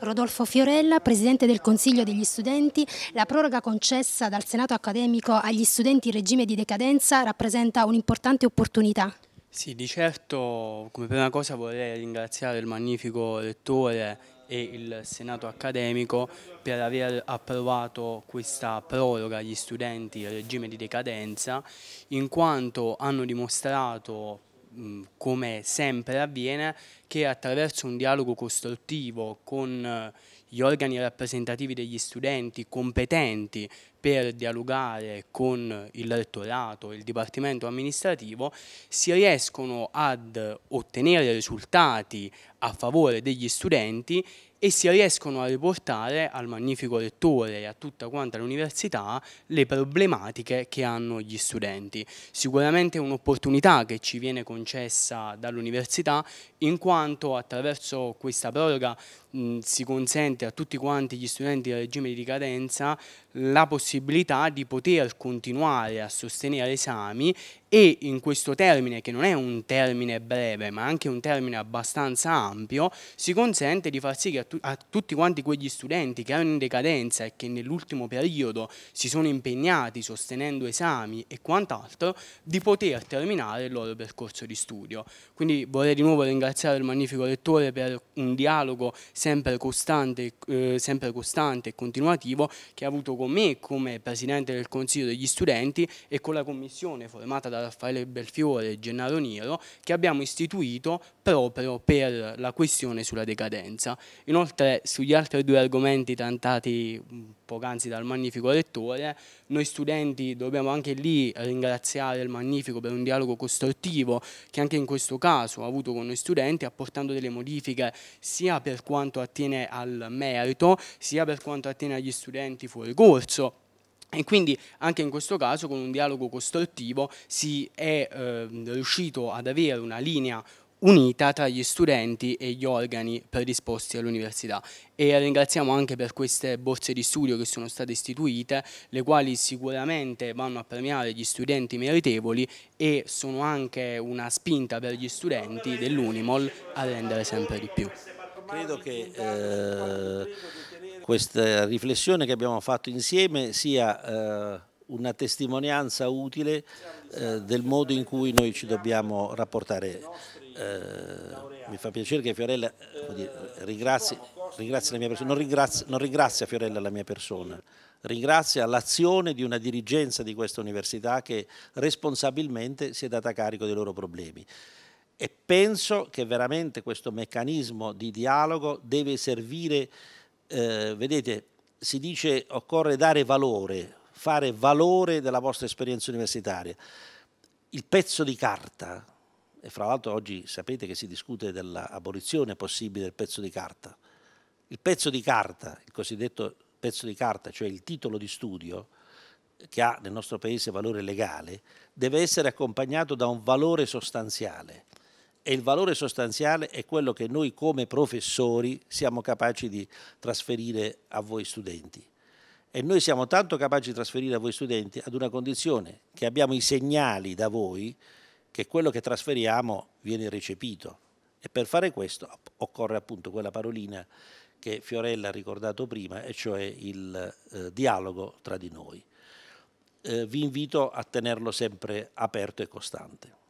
Rodolfo Fiorella, Presidente del Consiglio degli Studenti, la proroga concessa dal Senato accademico agli studenti in regime di decadenza rappresenta un'importante opportunità. Sì, di certo, come prima cosa vorrei ringraziare il magnifico Rettore e il Senato accademico per aver approvato questa proroga agli studenti in regime di decadenza, in quanto hanno dimostrato come sempre avviene, che attraverso un dialogo costruttivo con eh, gli organi rappresentativi degli studenti competenti per dialogare con il rettorato e il dipartimento amministrativo, si riescono ad ottenere risultati a favore degli studenti e si riescono a riportare al magnifico rettore e a tutta quanta l'università le problematiche che hanno gli studenti. Sicuramente è un'opportunità che ci viene concessa dall'università in quanto attraverso questa proroga mh, si consente a tutti quanti gli studenti del regime di ricadenza la possibilità di poter continuare a sostenere esami e in questo termine, che non è un termine breve ma anche un termine abbastanza ampio, si consente di far sì che a, tu a tutti quanti quegli studenti che erano in decadenza e che nell'ultimo periodo si sono impegnati sostenendo esami e quant'altro, di poter terminare il loro percorso di studio. Quindi vorrei di nuovo ringraziare il magnifico lettore per un dialogo sempre costante, eh, sempre costante e continuativo che ha avuto con me come Presidente del Consiglio degli Studenti e con la Commissione formata dalla Raffaele Belfiore e Gennaro Niro che abbiamo istituito proprio per la questione sulla decadenza. Inoltre sugli altri due argomenti trattati poc'anzi dal magnifico rettore, noi studenti dobbiamo anche lì ringraziare il magnifico per un dialogo costruttivo che anche in questo caso ha avuto con noi studenti apportando delle modifiche sia per quanto attiene al merito sia per quanto attiene agli studenti fuori corso e quindi anche in questo caso con un dialogo costruttivo si è eh, riuscito ad avere una linea unita tra gli studenti e gli organi predisposti all'università e ringraziamo anche per queste borse di studio che sono state istituite le quali sicuramente vanno a premiare gli studenti meritevoli e sono anche una spinta per gli studenti dell'Unimol a rendere sempre di più. Credo che eh questa riflessione che abbiamo fatto insieme sia eh, una testimonianza utile eh, del modo in cui noi ci dobbiamo rapportare. Eh, mi fa piacere che Fiorella dire, ringrazi, ringrazi la mia persona, non ringrazia, non ringrazia Fiorella la mia persona, ringrazia l'azione di una dirigenza di questa università che responsabilmente si è data carico dei loro problemi e penso che veramente questo meccanismo di dialogo deve servire eh, vedete, si dice occorre dare valore, fare valore della vostra esperienza universitaria. Il pezzo di carta, e fra l'altro oggi sapete che si discute dell'abolizione possibile del pezzo di carta, il pezzo di carta, il cosiddetto pezzo di carta, cioè il titolo di studio, che ha nel nostro paese valore legale, deve essere accompagnato da un valore sostanziale e il valore sostanziale è quello che noi come professori siamo capaci di trasferire a voi studenti. E noi siamo tanto capaci di trasferire a voi studenti ad una condizione che abbiamo i segnali da voi che quello che trasferiamo viene recepito. E per fare questo occorre appunto quella parolina che Fiorella ha ricordato prima, e cioè il eh, dialogo tra di noi. Eh, vi invito a tenerlo sempre aperto e costante.